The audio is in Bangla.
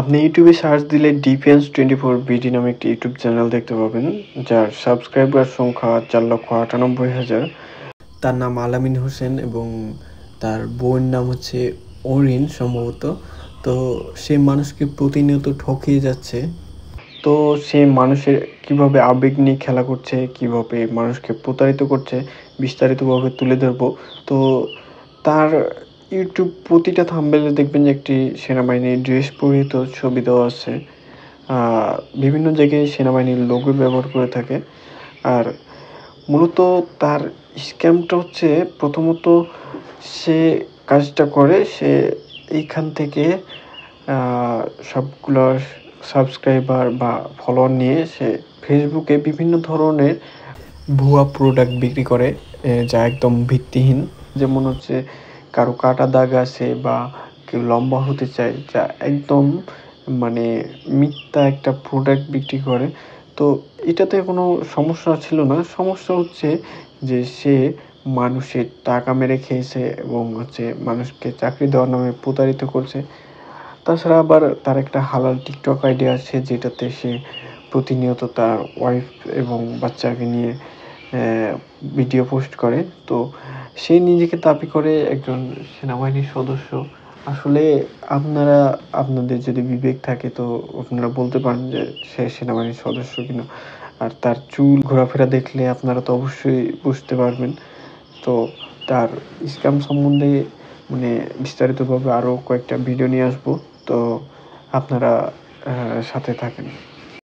আপনি ইউটিউবে সার্চ দিলে ডিফেন্স টোয়েন্টি ফোর বিডি নামে একটি ইউটিউব চ্যানেল দেখতে পাবেন যার সাবস্ক্রাইবার সংখ্যা চার লক্ষ আটানব্বই হাজার তার নাম আলামিন হোসেন এবং তার বোন নাম হচ্ছে অরিন সম্ভবত তো সে মানুষকে প্রতিনিয়ত ঠকিয়ে যাচ্ছে তো সে মানুষের কিভাবে আবেগ নিয়ে খেলা করছে কিভাবে মানুষকে প্রতারিত করছে বিস্তারিতভাবে তুলে ধরবো তো তার ইউটিউব প্রতিটা থাম্বেলে দেখবেন যে একটি সেনাবাহিনীর ড্রেস পরিহিত ছবি দেওয়া আছে বিভিন্ন জায়গায় সেনাবাহিনীর লোগো ব্যবহার করে থাকে আর মূলত তার স্ক্যামটা হচ্ছে প্রথমত সে কাজটা করে সে এইখান থেকে সবগুলো সাবস্ক্রাইবার বা ফলোয়ার নিয়ে সে ফেসবুকে বিভিন্ন ধরনের ভুয়া প্রোডাক্ট বিক্রি করে যা একদম ভিত্তিহীন যেমন হচ্ছে কারো কাটা দাগ আছে বা কেউ লম্বা হতে চায় যা একদম মানে মিথ্যা একটা প্রোডাক্ট বিক্রি করে তো এটাতে কোনো সমস্যা ছিল না সমস্যা হচ্ছে যে সে মানুষের টাকা মেরে খেয়েছে এবং হচ্ছে মানুষকে চাকরি দেওয়ার নামে প্রতারিত করছে তাছাড়া আবার তার একটা হালাল টিকটক আইডিয়া আছে যেটাতে সে প্রতিনিয়ত তার ওয়াইফ এবং বাচ্চাকে নিয়ে ভিডিও পোস্ট করে তো সে নিজেকে দাবি করে একজন সেনাবাহিনীর সদস্য আসলে আপনারা আপনাদের যদি বিবেক থাকে তো আপনারা বলতে পারেন যে সে সেনাবাহিনীর সদস্য কিনা আর তার চুল ঘোরাফেরা দেখলে আপনারা তো অবশ্যই বুঝতে পারবেন তো তার ইসলাম সম্বন্ধে মানে বিস্তারিতভাবে আরও কয়েকটা ভিডিও নিয়ে আসবো তো আপনারা সাথে থাকেন